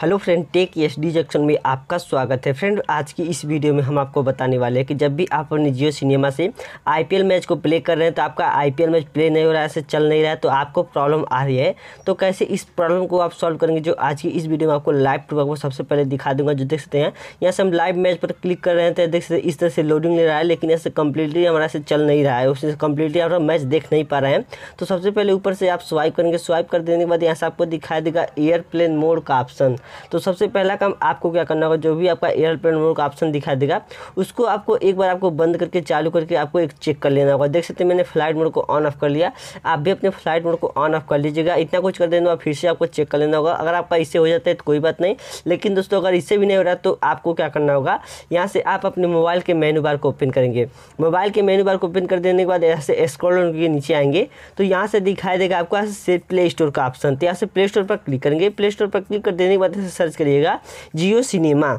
hello friend tech S D junction में आपका स्वागत है फ्रेंड आज की इस वीडियो में हम आपको बताने वाले हैं कि जब भी आप अपने जियो सिनेमा से आईपीएल मैच को प्ले कर रहे हैं तो आपका आईपीएल मैच प्ले नहीं हो रहा है ऐसे चल नहीं रहा है तो आपको प्रॉब्लम आ रही है तो कैसे इस प्रॉब्लम को आप सॉल्व करेंगे जो आज की इस वीडियो में आपको लाइव प्रूफ को सबसे पहले दिखा दूंगा जो देख सकते हैं यहाँ से हम लाइव मैच पर क्लिक कर रहे थे तो देख सकते हैं इस तरह से लोडिंग ले रहा है लेकिन ऐसे कम्प्लीटली हमारा से चल नहीं रहा है उससे कम्प्लीटली हमारा मैच देख नहीं पा रहे हैं तो सबसे पहले ऊपर से आप स्वाइप करेंगे स्वाइप कर देने के बाद यहाँ से आपको दिखाई देगा एयरप्लेन मोड का ऑप्शन तो सबसे पहला काम आपको क्या करना होगा जो भी आपका एयरप्लेन मोड का ऑप्शन दिखाई देगा उसको आपको एक बार आपको बंद करके चालू करके आपको एक चेक कर लेना होगा देख सकते हैं मैंने फ्लाइट मोड को ऑन ऑफ कर लिया आप भी अपने फ्लाइट मोड को ऑन ऑफ कर लीजिएगा इतना कुछ कर देना फिर से आपको चेक कर लेना होगा अगर आपका इससे हो जाता है तो कोई बात नहीं लेकिन दोस्तों अगर इससे भी नहीं हो रहा तो आपको क्या करना होगा यहाँ से आप अपने मोबाइल के मेनू बार को ओपन करेंगे मोबाइल के मेनू बार को ओपन कर देने के बाद यहाँ से स्क्रॉल के नीचे आएंगे तो यहाँ से दिखाई देगा आपको यहाँ से प्ले स्टोर का ऑप्शन तो यहाँ से प्ले स्टोर पर क्लिक करेंगे प्ले स्टोर पर क्लिक कर देने के बाद से सर्च करिएगा जियो सिनेमा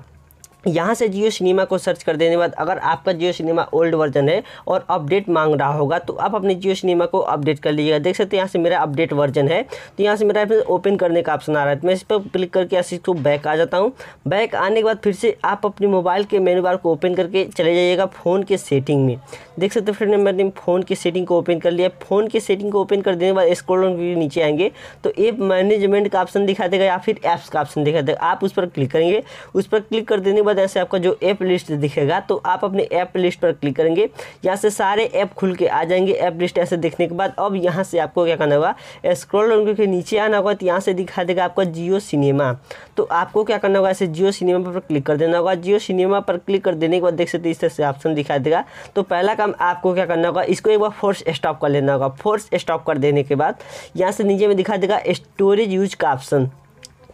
यहाँ से जियो सिनेमा को सर्च कर देने के बाद अगर आपका जियो सिनेमा ओल्ड वर्जन है और अपडेट मांग रहा होगा तो आप अपने जियो सिनेमा को अपडेट कर लीजिएगा देख सकते हैं यहाँ से मेरा अपडेट वर्जन है तो यहाँ से मेरा ओपन करने का ऑप्शन आ रहा है तो मैं इस पर क्लिक करके इसको बैक आ जाता हूँ बैक आने के बाद फिर से आप अपने मोबाइल के मेनू बार को ओपन करके चले जाइएगा फ़ोन के सेटिंग में देख सकते फिर ने मैंने फ़ोन की सेटिंग को ओपन कर लिया फ़ोन की सेटिंग को ओपन कर देने के बाद स्क्रॉल के नीचे आएंगे तो एप मैनेजमेंट का ऑप्शन दिखा देगा या फिर ऐप्स का ऑप्शन दिखा देगा आप उस पर क्लिक करेंगे उस पर क्लिक कर देने के बाद वजह से आपका जो ऐप लिस्ट दिखेगा तो आप अपने ऐप लिस्ट पर क्लिक करेंगे यहाँ से सारे ऐप खुल के आ जाएंगे ऐप लिस्ट ऐसे देखने के बाद अब यहाँ से आपको क्या करना होगा स्क्रॉल के नीचे आना होगा तो यहाँ से दिखा देगा आपका जियो सिनेमा तो आपको क्या करना होगा ऐसे जियो सिनेमा पर क्लिक कर देना होगा जियो सिनेमा पर क्लिक कर देने के बाद देख सकते इस तरह से ऑप्शन दिखा देगा तो पहला काम आपको क्या करना होगा इसको एक बार फोर्स स्टॉप कर लेना होगा फोर्स स्टॉप कर देने के बाद यहाँ से नीचे में दिखा देगा स्टोरेज यूज का ऑप्शन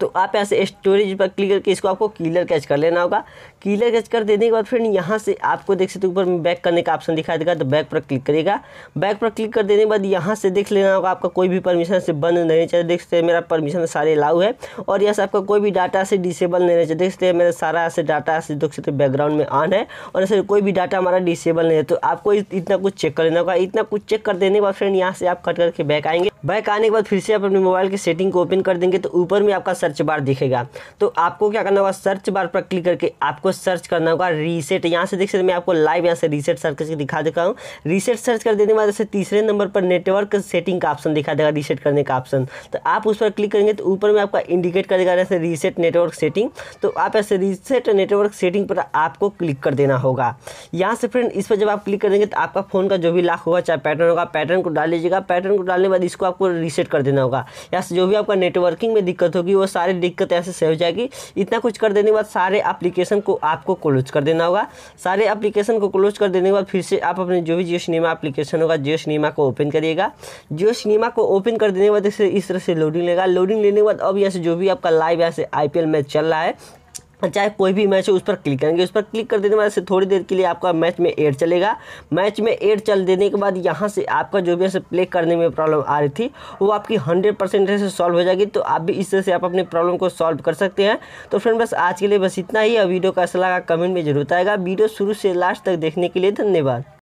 तो आप यहाँ से स्टोरेज पर क्लिक करके इसको आपको कीलर कैच कर लेना होगा कीलर कैच कर देने के बाद फ्रेंड यहाँ से आपको देख सकते ऊपर में बैक करने का ऑप्शन दिखाई देगा तो बैक पर क्लिक करेगा बैक पर क्लिक कर देने के बाद यहाँ से देख लेना होगा आपका कोई भी परमिशन से बंद नहीं चाहिए देख सकते हैं मेरा परमिशन सारे अलाउ है और यहाँ से आपका कोई भी डाटा से डिसेबल नहीं चाहिए देख सकते हैं मेरा सारा ऐसे डाटा से देख सकते बैकग्राउंड में ऑन है और ऐसे कोई भी डाटा हमारा डिसेबल नहीं है तो आपको इतना कुछ चेक कर लेना होगा इतना कुछ चेक कर देने के बाद फ्रेंड यहाँ से आप कट करके बैक आएंगे बैक आने के बाद फिर से आप अपने मोबाइल की सेटिंग को ओपन कर देंगे तो ऊपर में आपका सर्च बार दिखेगा तो आपको क्या करना होगा सर्च बार पर क्लिक करके आपको सर्च करना होगा रीसेट यहाँ से देख सकते मैं आपको लाइव यहाँ से रीसेट सर्च करके दिखा देता हूँ रीसेट सर्च कर देने के बाद जैसे तीसरे नंबर पर नेटवर्क सेटिंग का ऑप्शन दिखा देगा रीसेट करने का ऑप्शन तो आप उस पर क्लिक करेंगे तो ऊपर में आपका इंडिकेट कर देगा जैसे रीसेट नेटवर्क सेटिंग तो आप ऐसे रीसेट नेटवर्क सेटिंग पर आपको क्लिक कर देना होगा यहाँ से फ्रेंड इस पर जब आप क्लिक कर देंगे तो आपका फ़ोन का जो भी लाख होगा चाहे पैटर्न होगा पैटर्न को डाल लीजिएगा पैटर्न को डालने के बाद इसको आपको रीसेट कर देना होगा या जो भी आपका नेटवर्किंग में दिक्कत होगी वो सारी दिक्कत ऐसे से हो जाएगी इतना कुछ कर देने के बाद सारे एप्लीकेशन को आपको क्लोज कर देना होगा सारे एप्लीकेशन को क्लोज कर देने के बाद फिर से आप अपने जो भी जियो सिनेमा एप्लीकेशन होगा जियो सिनेमा को ओपन करिएगा जियो सिनेमा को ओपन कर देने के बाद इस तरह से लोडिंग लेगा लोडिंग लेने के बाद अब यहाँ जो भी आपका लाइव यहाँ से आई मैच चल रहा है चाहे कोई भी मैच हो उस पर क्लिक करेंगे उस पर क्लिक कर देने से थोड़ी देर के लिए आपका मैच में एड चलेगा मैच में एड चल देने के बाद यहाँ से आपका जो भी ऐसे प्ले करने में प्रॉब्लम आ रही थी वो आपकी हंड्रेड परसेंट से सॉल्व हो जाएगी तो आप भी इस तरह से आप अपने प्रॉब्लम को सॉल्व कर सकते हैं तो फ्रेंड बस आज के लिए बस इतना ही है वीडियो का असला कमेंट में जरूर आएगा वीडियो शुरू से लास्ट तक देखने के लिए धन्यवाद